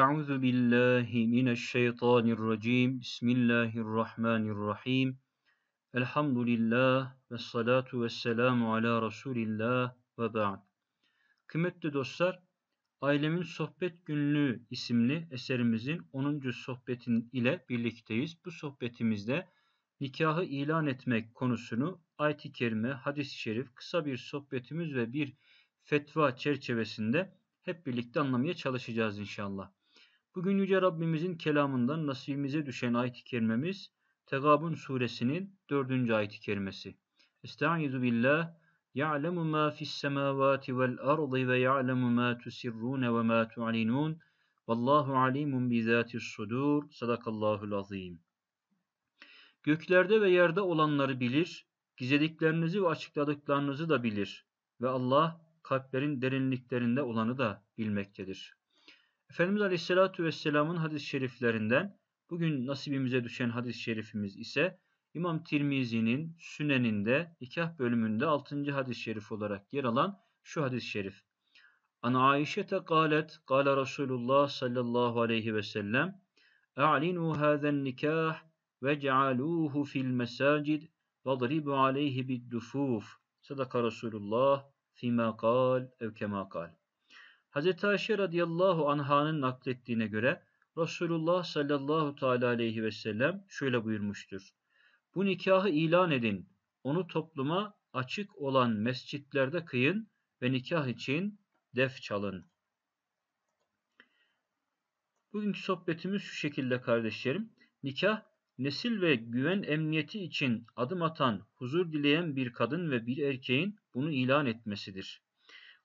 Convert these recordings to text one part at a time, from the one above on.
أعوذ بالله من الشيطان الرجيم بسم الله الرحمن الرحيم الحمد لله والصلاة والسلام على رسول الله ve ba'd. Kıymetli dostlar, Ailemin Sohbet Günlüğü isimli eserimizin 10. sohbetin ile birlikteyiz. Bu sohbetimizde nikahı ilan etmek konusunu ayet-i kerime, hadis-i şerif, kısa bir sohbetimiz ve bir fetva çerçevesinde hep birlikte anlamaya çalışacağız inşallah. Bugün Yüce Rabbimizin kelamından nasibimize düşen ayet-i kerimemiz Tegabun suresinin 4. ayet-i kerimesi. Estaizu billah Ya'lemu ma fis semavati vel ardı ve ya'lemu ma tusirrune ve ma tu'linun Vallahu alimun bi zatis sudur. Sadakallahul azim. Göklerde ve yerde olanları bilir, gizlediklerinizi ve açıkladıklarınızı da bilir ve Allah kalplerin derinliklerinde olanı da bilmektedir. Efendimiz Aleyhisselatü Vesselam'ın hadis-i şeriflerinden bugün nasibimize düşen hadis-i şerifimiz ise İmam Tirmizi'nin Sünen'inde nikah bölümünde 6. hadis-i şerif olarak yer alan şu hadis-i şerif. An Aişete galet, gale Resulullah sallallahu aleyhi ve sellem, A'linu hazen nikah ve cealuhu fil mesacid vadribu aleyhi bid dufuf. Sadaka Resulullah fima kal ev kema kal. Hz. Ayşe radıyallahu anh'ın naklettiğine göre Resulullah sallallahu teala aleyhi ve sellem şöyle buyurmuştur. Bu nikahı ilan edin, onu topluma açık olan mescitlerde kıyın ve nikah için def çalın. Bugünkü sohbetimiz şu şekilde kardeşlerim. Nikah, nesil ve güven emniyeti için adım atan, huzur dileyen bir kadın ve bir erkeğin bunu ilan etmesidir.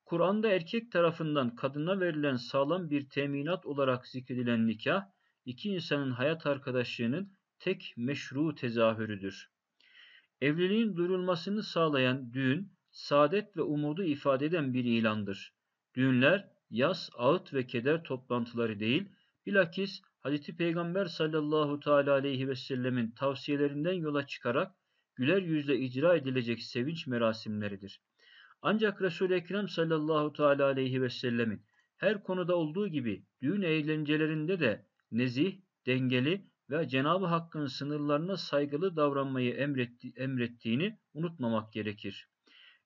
Kur'an'da erkek tarafından kadına verilen sağlam bir teminat olarak zikredilen nikah, iki insanın hayat arkadaşlığının tek meşru tezahürüdür. Evliliğin durulmasını sağlayan düğün, saadet ve umudu ifade eden bir ilandır. Düğünler, yas, ağıt ve keder toplantıları değil, bilakis Hz. Peygamber sallallahu teala aleyhi ve sellemin tavsiyelerinden yola çıkarak güler yüzle icra edilecek sevinç merasimleridir. Ancak Resul-i Ekrem sallallahu teala aleyhi ve sellemin her konuda olduğu gibi düğün eğlencelerinde de nezih, dengeli ve Cenab-ı Hakk'ın sınırlarına saygılı davranmayı emretti, emrettiğini unutmamak gerekir.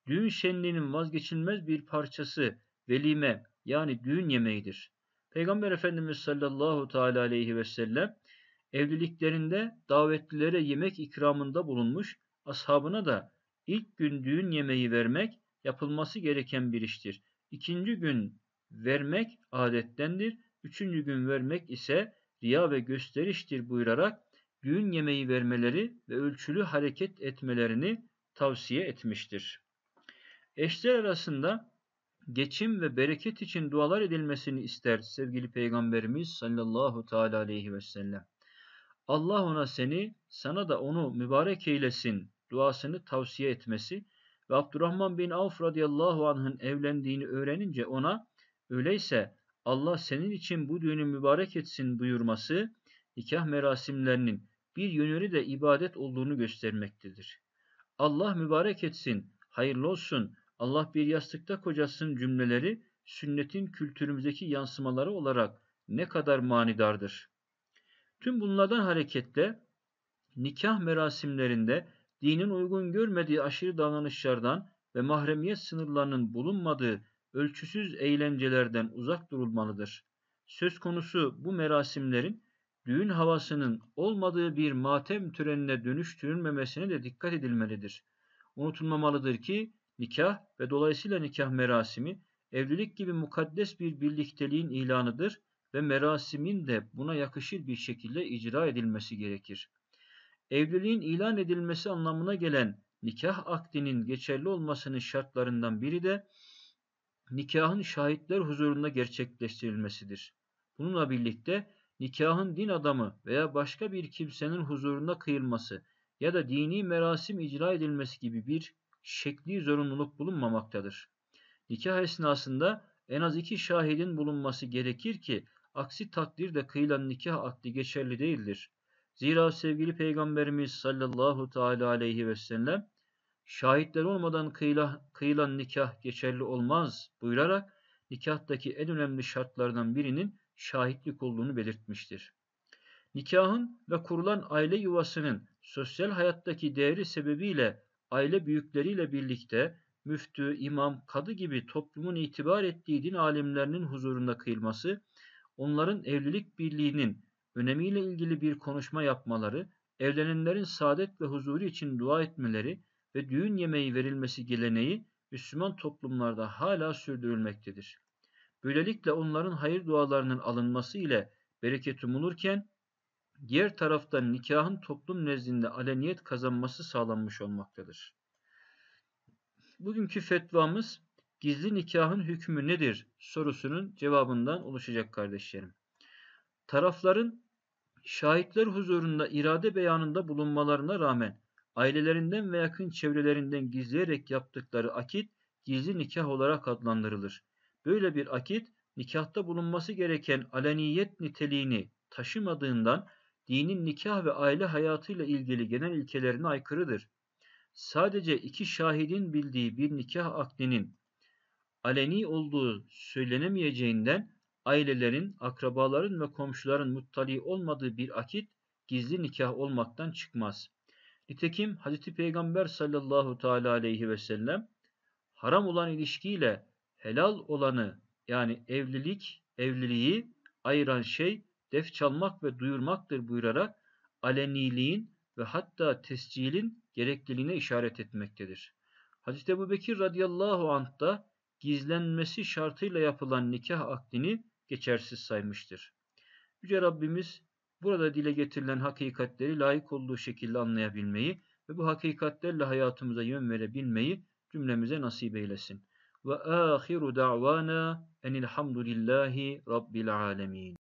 Düğün şenliğinin vazgeçilmez bir parçası velime yani düğün yemeğidir. Peygamber Efendimiz sallallahu teala aleyhi ve sellem evliliklerinde davetlilere yemek ikramında bulunmuş, ashabına da ilk gün düğün yemeği vermek yapılması gereken bir iştir. İkinci gün vermek adettendir. Üçüncü gün vermek ise riya ve gösteriştir buyurarak gün yemeği vermeleri ve ölçülü hareket etmelerini tavsiye etmiştir. Eşler arasında geçim ve bereket için dualar edilmesini ister sevgili peygamberimiz sallallahu teala aleyhi ve sellem. Allah ona seni, sana da onu mübarek eylesin duasını tavsiye etmesi ve Abdurrahman bin Avf radıyallahu anh'ın evlendiğini öğrenince ona öyleyse Allah senin için bu düğünü mübarek etsin buyurması nikah merasimlerinin bir yönleri de ibadet olduğunu göstermektedir. Allah mübarek etsin, hayırlı olsun, Allah bir yastıkta kocasın cümleleri sünnetin kültürümüzdeki yansımaları olarak ne kadar manidardır. Tüm bunlardan hareketle nikah merasimlerinde dinin uygun görmediği aşırı davranışlardan ve mahremiyet sınırlarının bulunmadığı ölçüsüz eğlencelerden uzak durulmalıdır. Söz konusu bu merasimlerin düğün havasının olmadığı bir matem törenine dönüştürülmemesine de dikkat edilmelidir. Unutulmamalıdır ki nikah ve dolayısıyla nikah merasimi evlilik gibi mukaddes bir birlikteliğin ilanıdır ve merasimin de buna yakışır bir şekilde icra edilmesi gerekir evliliğin ilan edilmesi anlamına gelen nikah akdinin geçerli olmasının şartlarından biri de nikahın şahitler huzurunda gerçekleştirilmesidir. Bununla birlikte nikahın din adamı veya başka bir kimsenin huzurunda kıyılması ya da dini merasim icra edilmesi gibi bir şekli zorunluluk bulunmamaktadır. Nikah esnasında en az iki şahidin bulunması gerekir ki aksi takdirde kıyılan nikah akdi geçerli değildir. Zira sevgili peygamberimiz sallallahu teala aleyhi ve sellem şahitler olmadan kıyla, kıyılan nikah geçerli olmaz buyurarak nikahtaki en önemli şartlardan birinin şahitlik olduğunu belirtmiştir. Nikahın ve kurulan aile yuvasının sosyal hayattaki değeri sebebiyle aile büyükleriyle birlikte müftü, imam, kadı gibi toplumun itibar ettiği din alimlerinin huzurunda kıyılması, onların evlilik birliğinin önemiyle ilgili bir konuşma yapmaları, evlenenlerin saadet ve huzuru için dua etmeleri ve düğün yemeği verilmesi geleneği Müslüman toplumlarda hala sürdürülmektedir. Böylelikle onların hayır dualarının alınması ile bereket umulurken diğer taraftan nikahın toplum nezdinde aleniyet kazanması sağlanmış olmaktadır. Bugünkü fetvamız gizli nikahın hükmü nedir sorusunun cevabından oluşacak kardeşlerim. Tarafların şahitler huzurunda irade beyanında bulunmalarına rağmen ailelerinden ve yakın çevrelerinden gizleyerek yaptıkları akit gizli nikah olarak adlandırılır. Böyle bir akit nikahta bulunması gereken aleniyet niteliğini taşımadığından dinin nikah ve aile hayatıyla ilgili genel ilkelerine aykırıdır. Sadece iki şahidin bildiği bir nikah akdinin aleni olduğu söylenemeyeceğinden ailelerin, akrabaların ve komşuların muttali olmadığı bir akit gizli nikah olmaktan çıkmaz. Nitekim Hz. Peygamber sallallahu teala aleyhi ve sellem haram olan ilişkiyle helal olanı yani evlilik, evliliği ayıran şey def çalmak ve duyurmaktır buyurarak aleniliğin ve hatta tescilin gerekliliğine işaret etmektedir. Hz. Ebu Bekir radıyallahu anh da gizlenmesi şartıyla yapılan nikah akdini geçersiz saymıştır. Yüce Rabbimiz burada dile getirilen hakikatleri layık olduğu şekilde anlayabilmeyi ve bu hakikatlerle hayatımıza yön verebilmeyi cümlemize nasip eylesin. Ve ahiru da'vana enilhamdülillahi rabbil alemin.